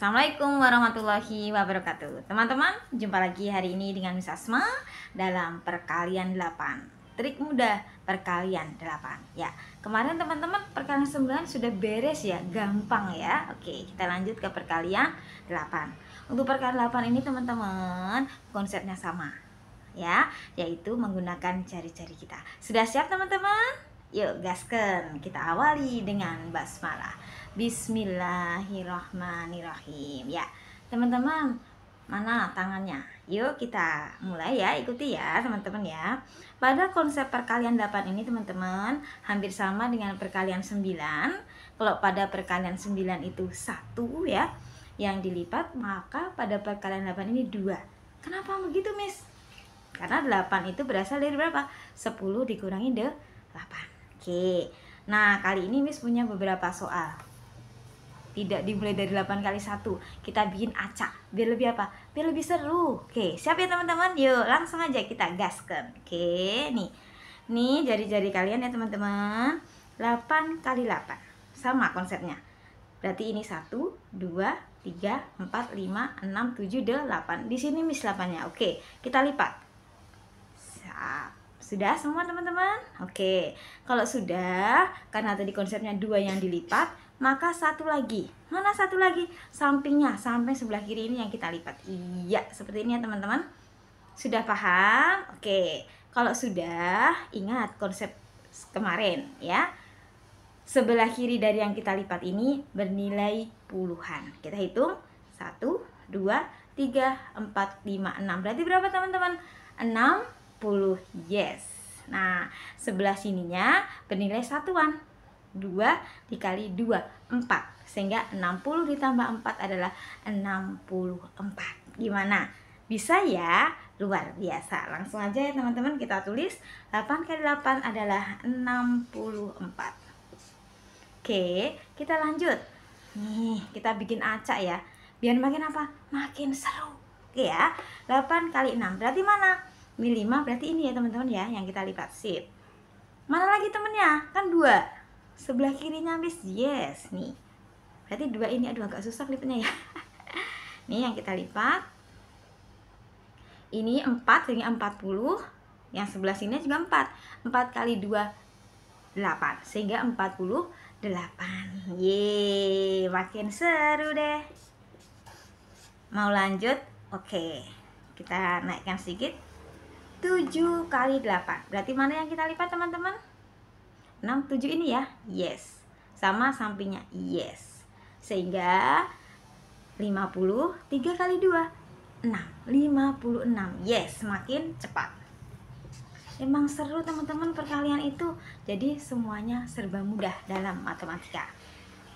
Assalamualaikum warahmatullahi wabarakatuh Teman-teman, jumpa lagi hari ini dengan Miss Asma Dalam perkalian 8 Trik mudah perkalian 8 Ya, kemarin teman-teman perkalian 9 sudah beres ya Gampang ya Oke, kita lanjut ke perkalian 8 Untuk perkalian 8 ini teman-teman Konsepnya sama Ya, yaitu menggunakan jari-jari kita Sudah siap teman-teman? Yuk gaskan, kita awali dengan basmalah Bismillahirrahmanirrahim ya teman-teman mana tangannya yuk kita mulai ya ikuti ya teman-teman ya pada konsep perkalian 8 ini teman-teman hampir sama dengan perkalian 9 kalau pada perkalian 9 itu satu ya yang dilipat maka pada perkalian 8 ini dua kenapa begitu miss karena 8 itu berasal dari berapa 10 dikurangi de 8 oke nah kali ini miss punya beberapa soal tidak dimulai dari 8 kali 1 kita bikin acak biar lebih apa biar lebih seru oke siap ya teman-teman yuk langsung aja kita gaskan oke nih nih jari-jari kalian ya teman-teman 8 kali 8 sama konsepnya berarti ini 1 2 3 4 5 6 7 8 di sini miss 8 nya oke kita lipat siap sudah semua teman-teman oke kalau sudah karena tadi konsepnya dua yang dilipat maka satu lagi mana satu lagi sampingnya samping sebelah kiri ini yang kita lipat iya seperti ini ya teman-teman sudah paham oke kalau sudah ingat konsep kemarin ya sebelah kiri dari yang kita lipat ini bernilai puluhan kita hitung satu dua tiga empat lima enam berarti berapa teman-teman? enam puluh yes nah sebelah sininya bernilai satuan 2 dikali 2 4 sehingga 60 ditambah 4 adalah 64 gimana bisa ya luar biasa langsung aja ya teman-teman kita tulis 8 kali 8 adalah 64 Oke kita lanjut nih kita bikin acak ya biar makin apa makin seru Oke ya 8 kali 6 berarti mana ini 5 berarti ini ya teman-teman ya yang kita lipat sip mana lagi temennya kan 2 sebelah kirinya miss yes nih berarti dua ini aduh agak susah lipatnya ya ini yang kita lipat ini 4 jadi 40 yang sebelah sini juga 4 4 kali 2 8 sehingga 48 ye makin seru deh mau lanjut oke kita naikkan sedikit 7 kali 8 berarti mana yang kita lipat teman-teman 6, 7 ini ya yes sama sampingnya yes sehingga 50 3 kali 2 6 56 yes makin cepat Emang seru teman-teman perkalian itu Jadi semuanya serba mudah dalam matematika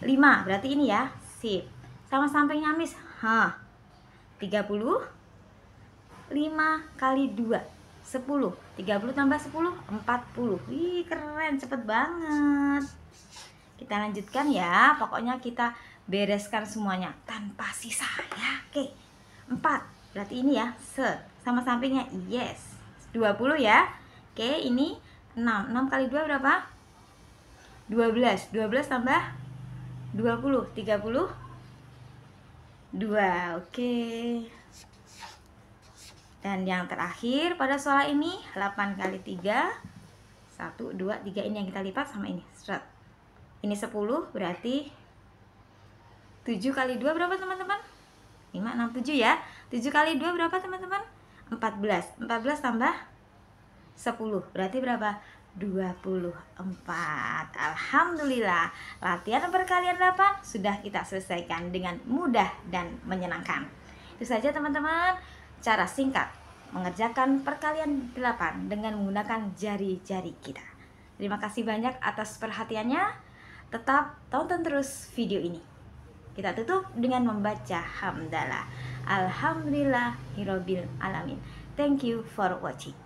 5 berarti ini ya sip Sama sampingnya miss Hah 30 5 kali 2 10 30 tambah 10 40 Wih keren cepet banget Kita lanjutkan ya Pokoknya kita bereskan semuanya Tanpa sisa ya Oke 4 Berarti ini ya Set Sama sampingnya Yes 20 ya Oke ini 6 6 kali 2 berapa? 12 12 tambah 20 30 2 Oke dan yang terakhir pada soal ini 8 kali 3 1, 2, 3 ini yang kita lipat sama ini Strat. Ini 10 berarti 7 kali 2 berapa teman-teman? 5, 6, 7 ya 7 kali 2 berapa teman-teman? 14 14 tambah 10 berarti berapa? 24 Alhamdulillah Latihan perkalian 8 sudah kita selesaikan dengan mudah dan menyenangkan Itu saja teman-teman Cara singkat, mengerjakan perkalian 8 dengan menggunakan jari-jari kita. Terima kasih banyak atas perhatiannya. Tetap tonton terus video ini. Kita tutup dengan membaca hamdalah. Alhamdulillah, hirobil alamin. Thank you for watching.